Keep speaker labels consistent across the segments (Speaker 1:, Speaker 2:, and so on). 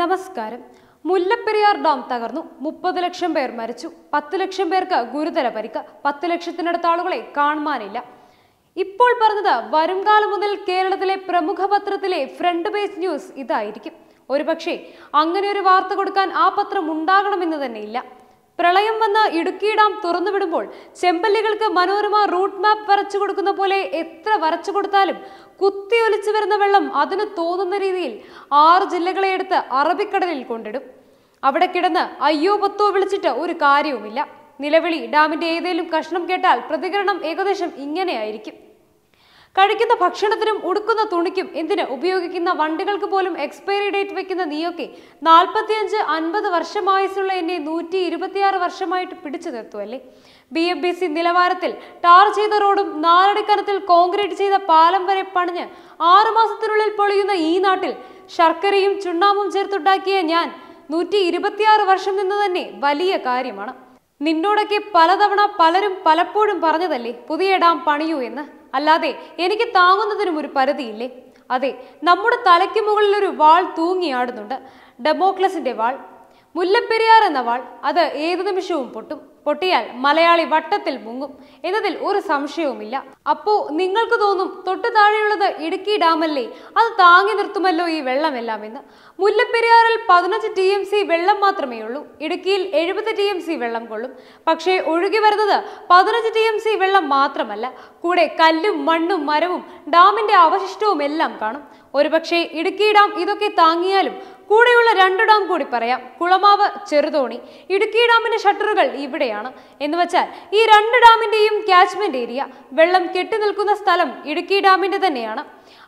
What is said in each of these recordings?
Speaker 1: നമസ്കാരം മുല്ലപ്പെരിയാർ ഡാം തകർന്നു മുപ്പത് ലക്ഷം പേർ മരിച്ചു പത്ത് ലക്ഷം പേർക്ക് ഗുരുതര പരിക്ക് പത്ത് ലക്ഷത്തിനടുത്ത ആളുകളെ കാണുവാനില്ല ഇപ്പോൾ പറഞ്ഞത് വരുംകാലം മുതൽ കേരളത്തിലെ പ്രമുഖ പത്രത്തിലെ ഫ്രണ്ട് പേജ് ന്യൂസ് ഇതായിരിക്കും ഒരുപക്ഷെ അങ്ങനെ ഒരു വാർത്ത കൊടുക്കാൻ ആ പത്രം ഉണ്ടാകണമെന്ന് തന്നെയില്ല പ്രളയം വന്ന് ഇടുക്കി ഡാം തുറന്നുവിടുമ്പോൾ ചെമ്പല്ലികൾക്ക് മനോരമ റൂട്ട് മാപ്പ് വരച്ചു കൊടുക്കുന്ന പോലെ എത്ര വരച്ചു കൊടുത്താലും കുത്തി ഒലിച്ചു വരുന്ന വെള്ളം അതിന് തോന്നുന്ന രീതിയിൽ ആറ് ജില്ലകളെ എടുത്ത് അറബിക്കടലിൽ കൊണ്ടിടും അവിടെ കിടന്ന് അയ്യോ പത്തോ വിളിച്ചിട്ട് ഒരു കാര്യവുമില്ല നിലവിളി ഡാമിന്റെ ഏതെങ്കിലും കഷ്ണം കേട്ടാൽ പ്രതികരണം ഏകദേശം ഇങ്ങനെയായിരിക്കും കഴിക്കുന്ന ഭക്ഷണത്തിനും ഉടുക്കുന്ന തുണിക്കും ഇതിന് ഉപയോഗിക്കുന്ന വണ്ടികൾക്ക് പോലും എക്സ്പയറി ഡേറ്റ് വെക്കുന്ന നീയൊക്കെ നാൽപ്പത്തിയഞ്ച് അൻപത് വയസ്സുള്ള എന്നെ നൂറ്റി ഇരുപത്തിയാറ് വർഷമായിട്ട് പിടിച്ചു നിർത്തുമല്ലേ ബി എം ബി സി നിലവാരത്തിൽ ടാർ ചെയ്ത റോഡും നാലടിക്കനത്തിൽ കോൺക്രീറ്റ് ചെയ്ത പാലം വരെ പണിഞ്ഞ് ആറുമാസത്തിനുള്ളിൽ പൊളിയുന്ന ഈ നാട്ടിൽ ശർക്കരയും ചുണ്ണാമ്പും ചേർത്തുണ്ടാക്കിയ ഞാൻ നൂറ്റി ഇരുപത്തിയാറ് വർഷം നിന്ന് തന്നെ വലിയ കാര്യമാണ് നിന്നോടൊക്കെ പലതവണ പലരും പലപ്പോഴും പറഞ്ഞതല്ലേ പുതിയ ഡാം പണിയൂ എന്ന് അല്ലാതെ എനിക്ക് താങ്ങുന്നതിനും ഒരു പരിധിയില്ലേ അതെ നമ്മുടെ തലയ്ക്ക് മുകളിൽ ഒരു വാൾ തൂങ്ങിയാടുന്നുണ്ട് ഡെമോക്ലസിന്റെ വാൾ മുല്ലപ്പെരിയാർ എന്ന വാൾ അത് ഏതു നിമിഷവും പൊട്ടും പൊട്ടിയാൽ മലയാളി വട്ടത്തിൽ മുങ്ങും എന്നതിൽ ഒരു സംശയവുമില്ല അപ്പോ നിങ്ങൾക്ക് തോന്നും തൊട്ടു താഴെയുള്ളത് ഇടുക്കി ഡാമല്ലേ അത് താങ്ങി നിർത്തുമല്ലോ ഈ വെള്ളമെല്ലാം എന്ന് മുല്ലപ്പെരിയാറിൽ പതിനഞ്ച് ടി എം സി വെള്ളം മാത്രമേ ഉള്ളൂ ഇടുക്കിയിൽ എഴുപത് ടി എം സി വെള്ളം കൊള്ളും പക്ഷേ ഒഴുകി വരുന്നത് പതിനഞ്ച് ടി എം സി വെള്ളം മാത്രമല്ല കൂടെ കല്ലും മണ്ണും മരവും ഡാമിന്റെ അവശിഷ്ടവും എല്ലാം കാണും ഒരുപക്ഷെ ഇടുക്കി ഡാം ഇതൊക്കെ താങ്ങിയാലും കൂടെയുള്ള രണ്ട് ഡാം കൂടി പറയാം കുളമാവ് ചെറുതോണി ഇടുക്കി ഡാമിന്റെ ഷട്ടറുകൾ ഇവിടെയാണ് എന്ന് വെച്ചാൽ ഈ രണ്ട് ഡാമിന്റെയും ക്യാച്ച്മെന്റ് ഏരിയ വെള്ളം കെട്ടി നിൽക്കുന്ന സ്ഥലം ഇടുക്കി ഡാമിന്റെ തന്നെയാണ്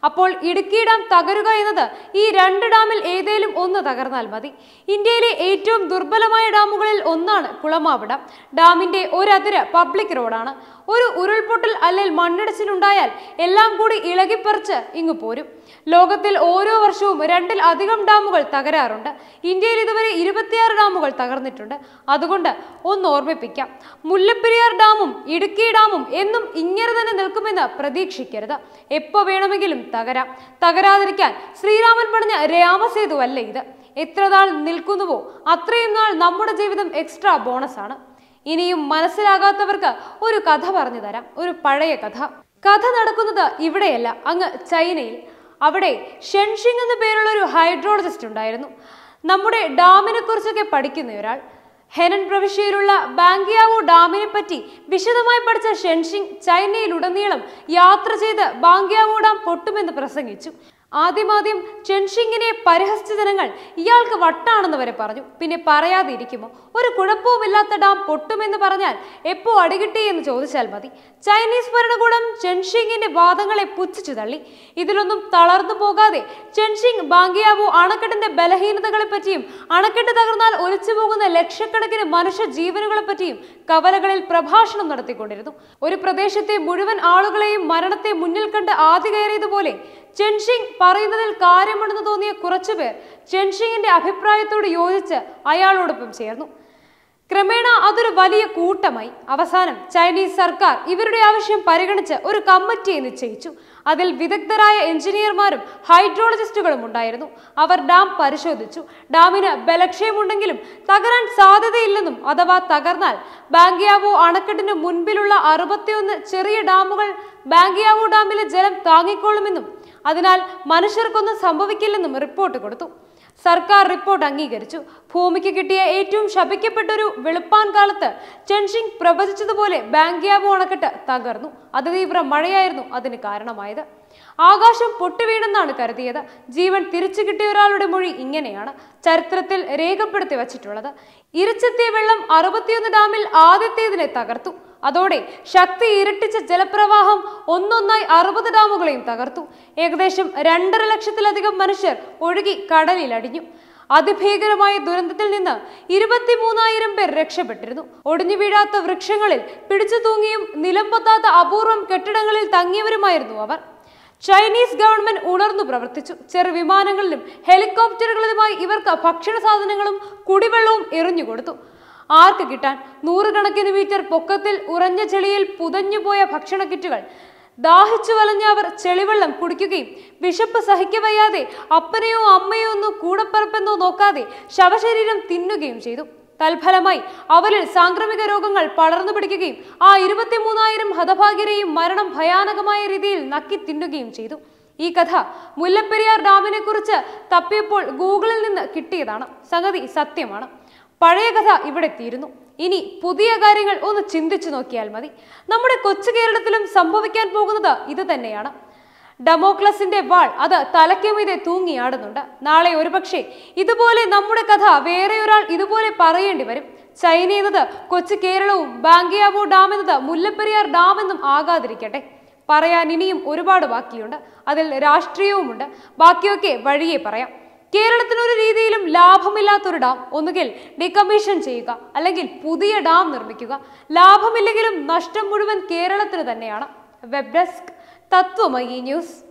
Speaker 1: അപ്പോൾ ഇടുക്കി ഡാം തകരുക എന്നത് ഈ രണ്ട് ഡാമിൽ ഏതേലും ഒന്ന് തകർന്നാൽ മതി ഇന്ത്യയിലെ ഏറ്റവും ദുർബലമായ ഡാമുകളിൽ ഒന്നാണ് കുളമാവ് ഡാം ഡാമിന്റെ ഒരതിര് പബ്ലിക് റോഡാണ് ഒരു ഉരുൾപൊട്ടൽ അല്ലെങ്കിൽ മണ്ണിടിച്ചിലുണ്ടായാൽ എല്ലാം കൂടി ഇളകിപ്പറിച്ച് ഇങ്ങു പോരും ലോകത്തിൽ ഓരോ വർഷവും രണ്ടിൽ അധികം ഡാമുകൾ തകരാറുണ്ട് ഇന്ത്യയിൽ ഇതുവരെ ഇരുപത്തിയാറ് ഡാമുകൾ തകർന്നിട്ടുണ്ട് അതുകൊണ്ട് ഒന്ന് ഓർമ്മിപ്പിക്കാം മുല്ലപ്പെരിയാർ ഡാമും ഇടുക്കി ഡാമും എന്നും ഇങ്ങനെ തന്നെ നിൽക്കുമെന്ന് പ്രതീക്ഷിക്കരുത് എപ്പോൾ വേണമെങ്കിലും ഒരിക്കലും തകരാം തകരാതിരിക്കാൻ ശ്രീരാമൻ പറഞ്ഞ രാമസേതു അല്ലേ ഇത് എത്ര നാൾ നിൽക്കുന്നുവോ അത്രയും നാൾ നമ്മുടെ ജീവിതം എക്സ്ട്രാ ബോണസ് ആണ് ഇനിയും മനസ്സിലാകാത്തവർക്ക് ഒരു കഥ പറഞ്ഞു തരാം ഒരു പഴയ കഥ കഥ നടക്കുന്നത് ഇവിടെയല്ല അങ്ങ് ചൈനയിൽ അവിടെ ഷെൻഷിങ് എന്ന പേരുള്ള ഒരു ഹൈഡ്രോളജിസ്റ്റ് ഉണ്ടായിരുന്നു നമ്മുടെ ഡാമിനെ കുറിച്ചൊക്കെ പഠിക്കുന്ന ഒരാൾ ഹെനൻ പ്രവിശ്യയിലുള്ള ബാങ്കിയാവോ ഡാമിനെ പറ്റി വിശദമായി പഠിച്ച ഷെൻഷിങ് ചൈനയിലുടനീളം യാത്ര ചെയ്ത് ബാങ്കിയാവോ ഡാം പൊട്ടുമെന്ന് പ്രസംഗിച്ചു ആദ്യമാദ്യം ചെൻഷിങ്ങിനെ പരിഹസിച്ച ജനങ്ങൾ ഇയാൾക്ക് വട്ടാണെന്ന് വരെ പറഞ്ഞു പിന്നെ പറയാതിരിക്കുമോ ഒരു കുഴപ്പവുമില്ലാത്ത ഡാം പൊട്ടുമെന്ന് പറഞ്ഞാൽ എപ്പോ അടികിട്ടി എന്ന് ചോദിച്ചാൽ മതി ചൈനീസ് ഭരണകൂടം ചെൻഷിങ്ങിന്റെ വാദങ്ങളെ പുച്ഛിച്ചു തള്ളി ഇതിലൊന്നും തളർന്നു പോകാതെ ചെൻഷിങ് ബാങ്കിയാവു അണക്കെട്ടിന്റെ ബലഹീനതകളെ പറ്റിയും അണക്കെട്ട് തകർന്നാൽ ഒലിച്ചു പോകുന്ന ലക്ഷക്കണക്കിന് മനുഷ്യ ജീവനുകളെ പറ്റിയും കവലകളിൽ പ്രഭാഷണം നടത്തിക്കൊണ്ടിരുന്നു ഒരു പ്രദേശത്തെ മുഴുവൻ ആളുകളെയും മരണത്തെ മുന്നിൽ കണ്ട് ആദ്യ കയറിയതുപോലെ ചെൻഷിങ് പറയുന്നതിൽ കാര്യമുണ്ടെന്ന് തോന്നിയ പേർ ചെൻഷിങ്ങിന്റെ അഭിപ്രായത്തോട് യോജിച്ച് അയാളോടൊപ്പം ചേർന്നു ക്രമേണ അതൊരു വലിയ കൂട്ടമായി അവസാനം ചൈനീസ് സർക്കാർ ഇവരുടെ ആവശ്യം പരിഗണിച്ച് ഒരു കമ്മിറ്റിയെ നിശ്ചയിച്ചു അതിൽ വിദഗ്ധരായ എഞ്ചിനീയർമാരും ഹൈഡ്രോളജിസ്റ്റുകളും ഉണ്ടായിരുന്നു അവർ ഡാം പരിശോധിച്ചു ഡാമിന് ബലക്ഷയമുണ്ടെങ്കിലും തകരാൻ സാധ്യതയില്ലെന്നും അഥവാ തകർന്നാൽ ബാങ്കിയാവോ അണക്കെട്ടിന് മുൻപിലുള്ള അറുപത്തിയൊന്ന് ചെറിയ ഡാമുകൾ ബാങ്കിയാവോ ഡാമിലെ ജലം താങ്ങിക്കൊള്ളുമെന്നും അതിനാൽ മനുഷ്യർക്കൊന്നും സംഭവിക്കില്ലെന്നും റിപ്പോർട്ട് കൊടുത്തു സർക്കാർ റിപ്പോർട്ട് അംഗീകരിച്ചു ഭൂമിക്ക് കിട്ടിയ ഏറ്റവും ശപിക്കപ്പെട്ടൊരു വെളുപ്പാൻ കാലത്ത് ചെൻഷിങ് പ്രവചിച്ചതുപോലെ ബാങ്കിയാബോ അണക്കെട്ട് തകർന്നു അതിതീവ്ര മഴയായിരുന്നു അതിന് കാരണമായത് ആകാശം പൊട്ടുവീണെന്നാണ് കരുതിയത് ജീവൻ തിരിച്ചു കിട്ടിയ ഒരാളുടെ മൊഴി ഇങ്ങനെയാണ് ചരിത്രത്തിൽ രേഖപ്പെടുത്തി വച്ചിട്ടുള്ളത് ഇരച്ചെത്തിയ വെള്ളം അറുപത്തിയൊന്ന് ഡാമിൽ ആദ്യത്തേതിനെ തകർത്തു അതോടെ ശക്തി ഇരട്ടിച്ച ജലപ്രവാഹം ഒന്നൊന്നായി അറുപത് ഡാമുകളെയും തകർത്തു ഏകദേശം രണ്ടര ലക്ഷത്തിലധികം മനുഷ്യർ ഒഴുകി കടലിൽ അടിഞ്ഞു അതിഭീകരമായ ദുരന്തത്തിൽ നിന്ന് മൂന്നായിരം പേർ രക്ഷപ്പെട്ടിരുന്നു ഒടിഞ്ഞു വീഴാത്ത വൃക്ഷങ്ങളിൽ പിടിച്ചു തൂങ്ങിയും നിലംപൊത്താത്ത അപൂർവം കെട്ടിടങ്ങളിൽ തങ്ങിയവരുമായിരുന്നു അവർ ചൈനീസ് ഗവൺമെന്റ് ഉണർന്നു പ്രവർത്തിച്ചു ചെറു വിമാനങ്ങളിലും ഹെലികോപ്റ്ററുകളിലുമായി ഇവർക്ക് ഭക്ഷണ സാധനങ്ങളും കുടിവെള്ളവും എറിഞ്ഞുകൊടുത്തു ആർക്ക് കിട്ടാൻ നൂറുകണക്കിന് മീറ്റർ പൊക്കത്തിൽ ഉറഞ്ഞ ചെളിയിൽ പുതഞ്ഞുപോയ ഭക്ഷണ കിറ്റുകൾ ദാഹിച്ചു വലഞ്ഞ അവർ ചെളിവെള്ളം കുടിക്കുകയും വിശപ്പ് സഹിക്കവയ്യാതെ അപ്പനെയോ അമ്മയോ ഒന്നോ കൂടപ്പറപ്പെന്നോ നോക്കാതെ ശവശരീരം തിന്നുകയും ചെയ്തു തൽഫലമായി അവരിൽ സാംക്രമിക രോഗങ്ങൾ പടർന്നു പിടിക്കുകയും ആ മൂന്നായിരം ഹതഭാഗ്യരെയും മരണം ഭയാനകമായ രീതിയിൽ നക്കി തിന്നുകയും ചെയ്തു ഈ കഥ മുല്ലപ്പെരിയാർ ഡാമിനെ കുറിച്ച് തപ്പിയപ്പോൾ ഗൂഗിളിൽ നിന്ന് കിട്ടിയതാണ് സംഗതി സത്യമാണ് പഴയ കഥ ഇവിടെ എത്തിയിരുന്നു ഇനി പുതിയ കാര്യങ്ങൾ ഒന്ന് ചിന്തിച്ചു നോക്കിയാൽ മതി നമ്മുടെ കൊച്ചു കേരളത്തിലും സംഭവിക്കാൻ പോകുന്നത് ഇത് തന്നെയാണ് ഡെമോക്ലസിന്റെ വാൾ അത് തലയ്ക്കുമീതെ തൂങ്ങിയാടുന്നുണ്ട് നാളെ ഒരുപക്ഷെ ഇതുപോലെ നമ്മുടെ കഥ വേറെ ഒരാൾ ഇതുപോലെ പറയേണ്ടി വരും ചൈന എന്നത് കൊച്ചു കേരളവും ബാങ്കിയാവോ ഡാം എന്നത് മുല്ലപ്പെരിയാർ ഡാം എന്നും ആകാതിരിക്കട്ടെ പറയാൻ ഇനിയും ഒരുപാട് ബാക്കിയുണ്ട് അതിൽ രാഷ്ട്രീയവുമുണ്ട് ബാക്കിയൊക്കെ വഴിയെ പറയാം കേരളത്തിന് ഒരു രീതിയിലും ലാഭമില്ലാത്തൊരു ഡാം ഒന്നുകിൽ ഡിക്കമ്മീഷൻ ചെയ്യുക അല്ലെങ്കിൽ പുതിയ ഡാം നിർമ്മിക്കുക ലാഭമില്ലെങ്കിലും നഷ്ടം മുഴുവൻ കേരളത്തിന് തന്നെയാണ് വെബ് ഡെസ്ക് തത്വമയി ന്യൂസ്